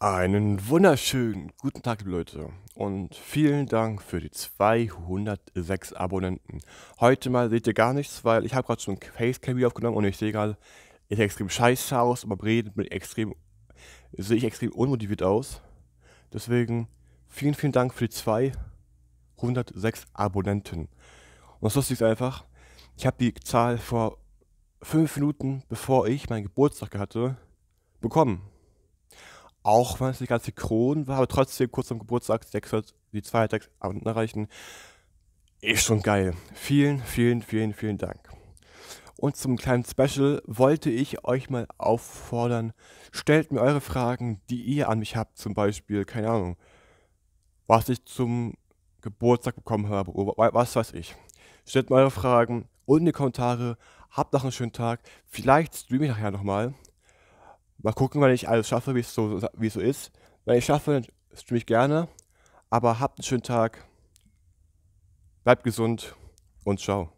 Einen wunderschönen guten Tag, Leute, und vielen Dank für die 206 Abonnenten. Heute mal seht ihr gar nichts, weil ich habe gerade schon ein Facecam-Video aufgenommen und ich sehe gerade, ich sehe extrem scheiße aus, und aber reden mit extrem, sehe ich extrem unmotiviert aus. Deswegen vielen, vielen Dank für die 206 Abonnenten. Und das Lustige ist einfach, ich habe die Zahl vor 5 Minuten, bevor ich meinen Geburtstag hatte, bekommen auch wenn es nicht ganz synchron war, aber trotzdem kurz am Geburtstag, die zwei Text erreichen, ist schon geil. Vielen, vielen, vielen, vielen Dank. Und zum kleinen Special wollte ich euch mal auffordern, stellt mir eure Fragen, die ihr an mich habt, zum Beispiel, keine Ahnung, was ich zum Geburtstag bekommen habe, oder was weiß ich. Stellt mir eure Fragen unten in die Kommentare, habt noch einen schönen Tag, vielleicht streame ich nachher nochmal, Mal gucken, wenn ich alles schaffe, wie so, es so ist. Wenn ich schaffe, streame ich gerne. Aber habt einen schönen Tag. Bleibt gesund und ciao.